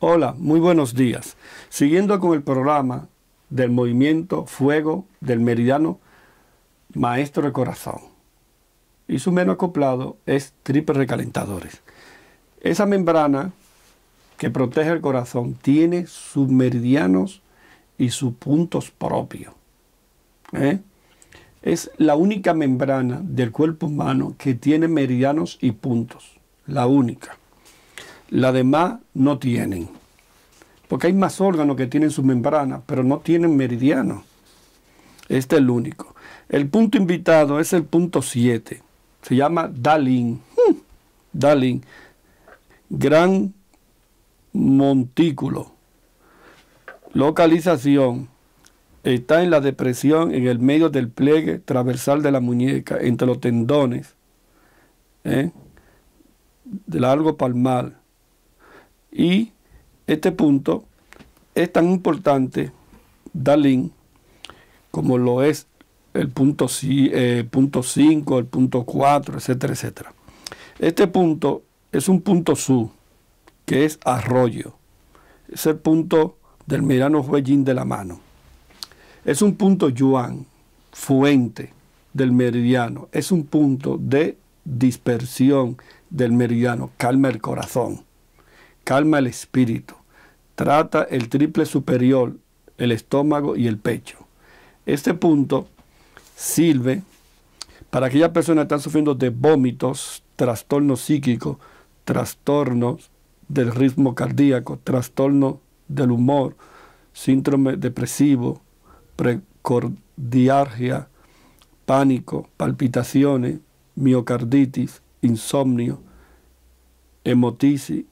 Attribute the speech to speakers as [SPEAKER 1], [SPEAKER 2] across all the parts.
[SPEAKER 1] Hola, muy buenos días. Siguiendo con el programa del movimiento Fuego del Meridiano Maestro de Corazón. Y su menos acoplado es triple recalentadores. Esa membrana que protege el corazón tiene sus meridianos y sus puntos propios. ¿eh? Es la única membrana del cuerpo humano que tiene meridianos y puntos. La única la demás no tienen. Porque hay más órganos que tienen sus membranas, pero no tienen meridiano. Este es el único. El punto invitado es el punto 7. Se llama Dalin. ¡Uh! Gran montículo. Localización. Está en la depresión en el medio del pliegue transversal de la muñeca, entre los tendones. ¿eh? De largo palmar y este punto es tan importante, Dalín, como lo es el punto 5, eh, el punto 4, etcétera, etcétera. Este punto es un punto su, que es arroyo. Es el punto del meridiano Huellín de la mano. Es un punto yuan, fuente del meridiano. Es un punto de dispersión del meridiano, calma el corazón calma el espíritu, trata el triple superior, el estómago y el pecho. Este punto sirve para aquellas personas que están sufriendo de vómitos, trastornos psíquicos, trastornos del ritmo cardíaco, trastorno del humor, síndrome depresivo, precordiargia, pánico, palpitaciones, miocarditis, insomnio, hemotisis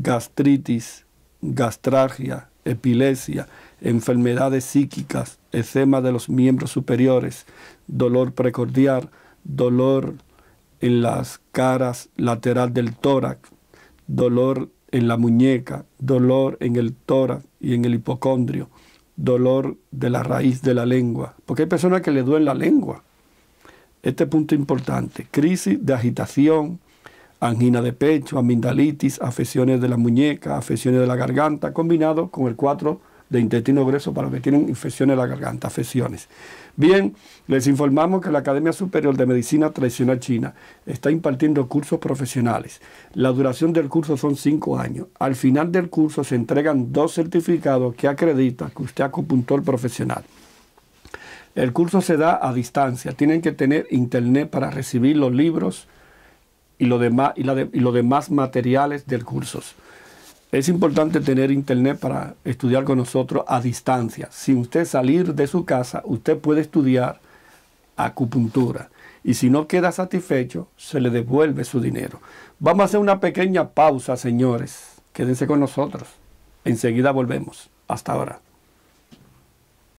[SPEAKER 1] gastritis, gastragia, epilepsia, enfermedades psíquicas, eczema de los miembros superiores, dolor precordial, dolor en las caras lateral del tórax, dolor en la muñeca, dolor en el tórax y en el hipocondrio, dolor de la raíz de la lengua, porque hay personas que le duele la lengua. Este punto importante, crisis de agitación, angina de pecho, amigdalitis, afecciones de la muñeca, afecciones de la garganta, combinado con el 4 de intestino grueso para los que tienen infecciones de la garganta, afecciones. Bien, les informamos que la Academia Superior de Medicina Tradicional China está impartiendo cursos profesionales. La duración del curso son cinco años. Al final del curso se entregan dos certificados que acreditan que usted es acupuntor profesional. El curso se da a distancia. Tienen que tener internet para recibir los libros, y, demás, y, los demás materiales del curso. Es importante tener internet para estudiar con nosotros a distancia. Sin usted salir de su casa, usted puede estudiar acupuntura. Y si no queda satisfecho, se le devuelve su dinero. Vamos a hacer una pequeña pausa, señores. Quédense con nosotros. Enseguida volvemos. Hasta ahora.